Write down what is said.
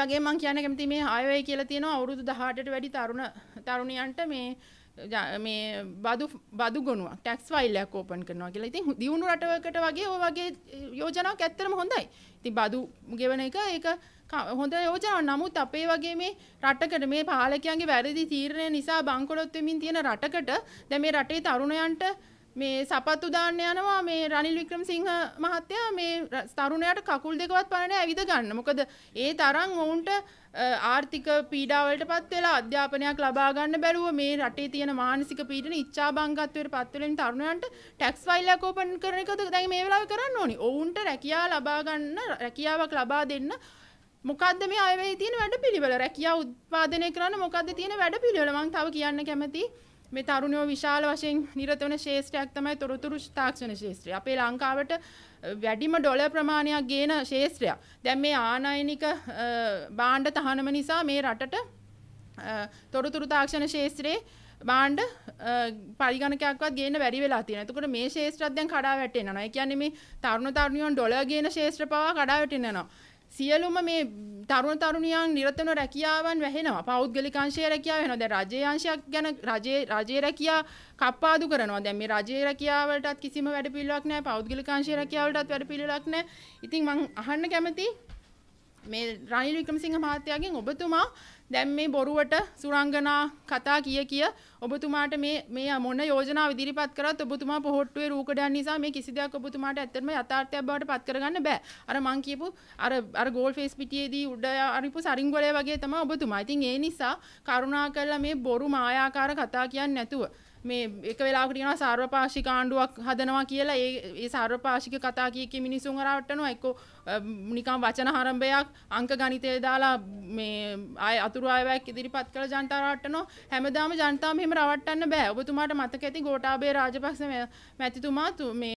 වගේ මං කියන කැමති මේ ආයවැය කියලා තියෙනවා අවුරුදු 18ට වැඩි තරුණ තරුණියන්ට මේ මේ බදු බදු ගොනුවක් ටැක්ස් ෆයිල් එකක් ඕපන් කරනවා කියලා. ඉතින් දියුණු රටවකට වගේ ඔය වගේ යෝජනාවක් ඇත්තටම හොඳයි. ඉතින් බදු ගෙවන එක ඒක හොඳ යෝජනාවක්. නමුත් අපේ වගේ මේ රටකට මේ පාලකයන්ගේ වැරදි තීරණය නිසා බංකොලොත් වෙමින් තියෙන රටකට දැන් මේ රටේ තරුණයන්ට මේ සපත්තු දාන්න යනවා මේ රනිල් වික්‍රමසිංහ මහත්තයා මේ තරුණයාට කකුල් දෙකවත් පරණ ඇවිද ගන්න. මොකද ඒ තරම් ඔවුන්ට ආර්ථික පීඩාවලට පත් වෙලා අධ්‍යාපනයක් ලබා ගන්න බැරුව මේ රටේ තියෙන මානසික පීඩන ඉච්ඡාබංගත්වයට පත් වෙන තරුණයන්ට ටැක්ස් ෆයිල් එකක් ඕපන් කරන එකද දැන් මේ වෙලාවේ කරන්න ඕනි. ඔවුන්ට රැකියාව ලබා ගන්න රැකියාවක් ලබා දෙන්න මොකක්ද මේ අයවැය තියෙන වැඩපිළිවෙල? රැකියාව උත්පාදනය කරන්න මොකක්ද තියෙන වැඩපිළිවෙල? මම තව කියන්න කැමතියි. මේ තරුණයෝ විශාල වශයෙන් නිරත වන ශේෂ්ත්‍රයක් තමයි තොරතුරු තාක්ෂණ ශේෂ්ත්‍රය. අපේ ලංකාවට වැඩිම ඩොලර් ප්‍රමාණයක් ගේන ශේෂ්ත්‍රයක්. දැන් මේ ආනයනික භාණ්ඩ තහනම නිසා මේ රටට තොරතුරු තාක්ෂණ ශේෂ්ත්‍රයේ බාණ්ඩ පරිගණකයක්වත් ගේන්න බැරි වෙලා තියෙනවා. එතකොට මේ ශේෂ්ත්‍රත් දැන් කඩා වැටෙනවා. ඒ කියන්නේ මේ තරුණ තරුණියන් ඩොලර් ගේන ශේෂ්ත්‍ර පවා කඩා වැටෙනවා. සියලුම මේ තරුණ තරුණියන් නිරතන රැකියාවන් වැහෙනවා. පෞද්ගලික අංශයේ රැකියාව වෙනවා. දැන් රජයේ අංශයක් ගැන රජයේ රජයේ රැකියා කප්පාදු කරනවා. දැන් මේ රජයේ රැකියාවලටත් කිසිම වැඩපිළිවෙලක් නැහැ. පෞද්ගලික අංශයේ රැකියාවලටත් වැඩපිළිවෙලක් නැහැ. ඉතින් මම අහන්න කැමතියි මේ රනිල් වික්‍රමසිංහ මහත්තයාගෙන් ඔබතුමා දැන් මේ බොරුවට සුරංගනා කතා කිය කිය ඔබතුමාට මේ මේ මොන යෝජනාව ඉදිරිපත් කරත් ඔබතුමා පොහොට්ටුවේ රූකඩයන් නිසා මේ කිසි දෙයක් ඔබතුමාට ඇත්තටම යථාර්ථයක් බවට පත් කරගන්න බෑ. අර මං කියපු අර අර ගෝල් ෆේස් පිටියේදී උඩ අරිපු සරිංගවලය වගේ තමයි ඔබතුමා. ඉතින් ඒ නිසා කරුණාකරලා මේ බොරු මායාකාර කතා කියන්නේ නැතුව මේ එක වෙලාවකට කියනවා සාර්වපාශික ආණ්ඩුවක් හදනවා කියලා ඒ ඒ සාර්වපාශික කතා කිය කී මිනිසුන් හරවට්ටනවා එක්ක නිකන් වචන හරඹයක් අංක ගණිතය දාලා මේ ආය අතුරු ආයවැයක් ඉදිරිපත් කළ ජනතාව රවට්ටනවා හැමදාම ජනතාව මෙහෙම රවට්ටන්න බෑ ඔබතුමාට මතක ඇති ගෝඨාභය රාජපක්ෂ මැතිතුමා මේ